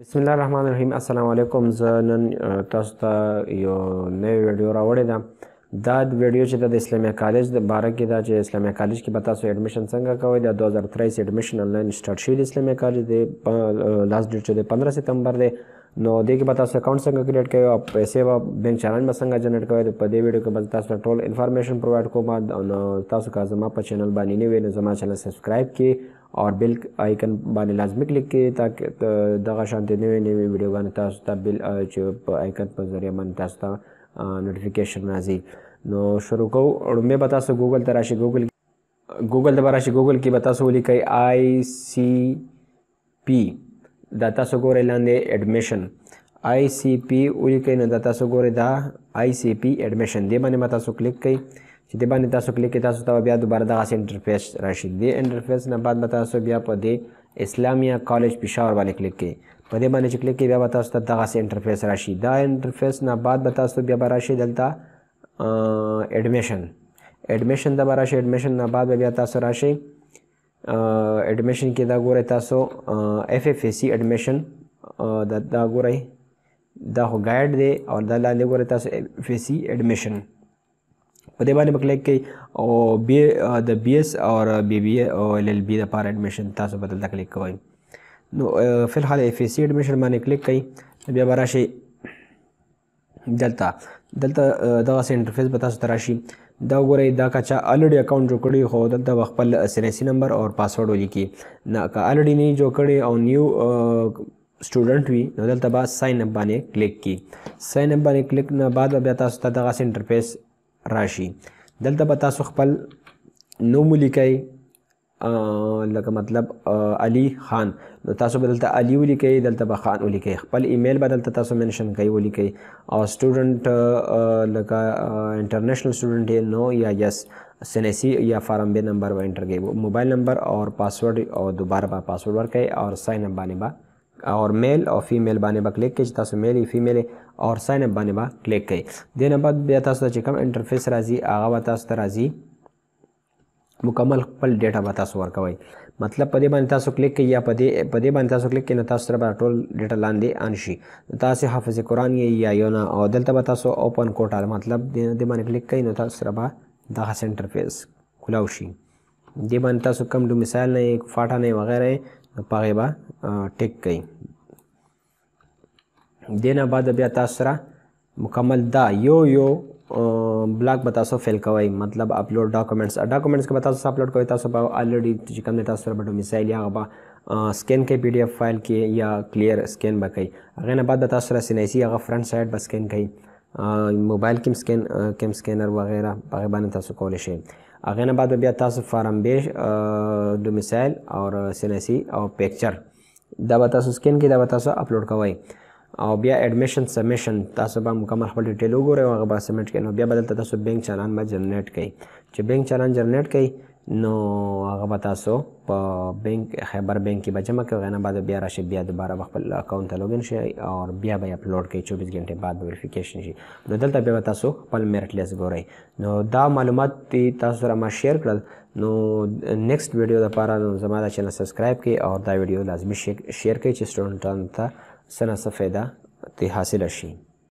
بسم الله الرحمن الرحیم السلام علیکم زه نن تاسو ته یو نوی ویډیو راوړې ده دا ویډیو چې د اسلامي کالج د باره کې دا چې اسلامي کالج کې به تاسو اډمیشن څنګه کوئ دا 2023 اډمیشن آنلاین سٹارټ شوی د اسلامي کالج د لاست ډیټ چې د 15 سپتمبر دی نو دې کې به تاسو اکاؤنٹ څنګه کریټ کوئ او پیسې به بینک چلن به څنګه جنریټ کوئ په دې ویډیو کې به تاسو ټول انفارمیشن پرووایډ کوم او تاسو که زما په چینل باندې نه وي نو زما چینل سبسکرایب کړئ اور بیل آیکن باندې لازمی کلیک کړئ تاکي دغه شانتي نوې نوې ویډیوګانې تاسو ته بیل چې په آیکن په ذریعہ باندې تاسو ته نوټیفیکیشن راځي نو شروع کوو لومبه به تاسو ګوګل ته راشي ګوګل ګوګل د راشي ګوګل کې به تاسو ولیکئ آی سی پی دا تاسو ګورئ لاندې اډمیشن آی سی پی ولیکئ نو دا تاسو ګورئ دا آی سی پی اډمیشن دی باندې تاسو کلیک کړئ چې دی باندې تاسو کلیک کې تاسو ته بیا دوباره دغه انټرفیس راشي دی انټرفیس نه بعد تاسو بیا په دی اسلامیا کالج پېښور باندې کلیک کړئ په دې باندې چې کلیک کړئ بیا تاسو ته دغه انټرفیس راشي دا انټرفیس نه بعد تاسو بیا به راشي دلته اډمیشن اډمیشن دا به راشي اډمیشن نه بعد بیا تاسو راشي اډمیشن کې دا ګورئ تاسو اف اف سی اډمیشن دا دا ګورئ دا هو ګایډ دی او دا لاندې ګورئ تاسو اف اف سی اډمیشن په دې باندې وکړئ کې او بی د بی ایس او بی بی اے او ال ال بی لپاره اډمیشن تاسو بدل ته کلیک کوئ نو فی الحال اف سی اډمیشن باندې کلیک کړئ بیا به راشي دلته دلته دغه انټرفیس به تاسو ته راشي دا وګورئ دا که چا الریډي اکاؤنٹ جوړ کړی خو دلته به خپل سرسی نمبر او پاسورډ ولیکي نه که الریډي نه جوړ کړی او نیو سټوډنټ وي نو دلته به ساين اپ باندې کلیک کی ساين اپ باندې کلیک نه بعد بیا تاسو ته دغه انټرفیس راشي دلته به تاسو خپل نوم لیکئ لکه مطلب علي خان نو تاسو به دلته علي ولیکئ دلته به خان ولیکئ خپل ایمیل به دلته تاسو منشن کوي ولیکئ او سټوډنټ لکه انټرنیشنل سټوډنټ یې نو یا یس سنسی یا فارم به نمبر و انټر کوي موبایل نمبر او پاسورډ او دوباره به پاسورډ ورکړئ او ساين اپ باندې به با اور میل او فیمیل باندې به با کلیک کړئ چې تاسو میل فیمیل اور ساين اپ باندې به با کلیک کړئ دینه بعد بیا تاسو ته چې کوم انټرفیس راځي هغه به تاسو ته راځي مکمل خپل ډیټا به تاسو ورکوي مطلب په دې باندې تاسو کلیک کړئ یا په دې په دې باندې تاسو کلیک کړئ نو تاسو سره ټول ډیټا لاندې ان شي تاسو حافظ قرآن یې یا یو نه او دلته به تاسو اوپن کوټا مطلب دې باندې کلیک کړئ نو تاسو سره به دغه انټرفیس کولاو شي دې باندې تاسو کم ډو مثال نه فاټا نه وغیرہ پاغه با ټیک کئ دینه بعد بیا تاسو سره مکمل دا یو یو بلاک به تاسو فیل کوئ مطلب اپلوډ ډاکومېنټس ډاکومېنټس کې به تاسو اپلوډ کوئ تاسو به الریډي چې کوم تاسو سره به مثال یا به سکین کوي پی ډی اف فایل کې یا کلیر سکین به کوي هغه نه بعد تاسو سره سینایسي هغه فرنٹ سایډ به سکین کوي موبایل کې سکین کم سکینر وغیرہ هغه باندې تاسو کولی شئ هغه نه بعد بیا تاسو فارم بیش ډومیسایل او سینسی او پکچر دا به تاسو سکین کې دا به تاسو اپلوډ کوئ او بیا اډمیشن سبمیشن تاسو به مکمل خپل ډیټیل وګورئ او هغه به سبمیټ کړئ نو بیا بدلته تاسو بینک چالان به جنریټ کړئ چې بینک چالان جنریټ کړئ نو هغه به تاسو په بینک خیبر بینک کې به جمع کوئ غوښنه بعد بیا راشي بیا دوباره خپل اکاؤنٹ ته لوګین شي او بیا به اپلوډ کوي 24 غنټه بعد ویریفیکیشن شي نو دلته بیا تاسو خپل میرټ لیس ګورئ نو دا معلومات تاسو سره ما شیر کړل نو نیکسټ ویډیو لپاره زما دا چینل سبسکرایب کړئ او دا ویډیو لازمي شیر کړئ چې سټوډنټانو ته څه نه څه فایده ته حاصل شي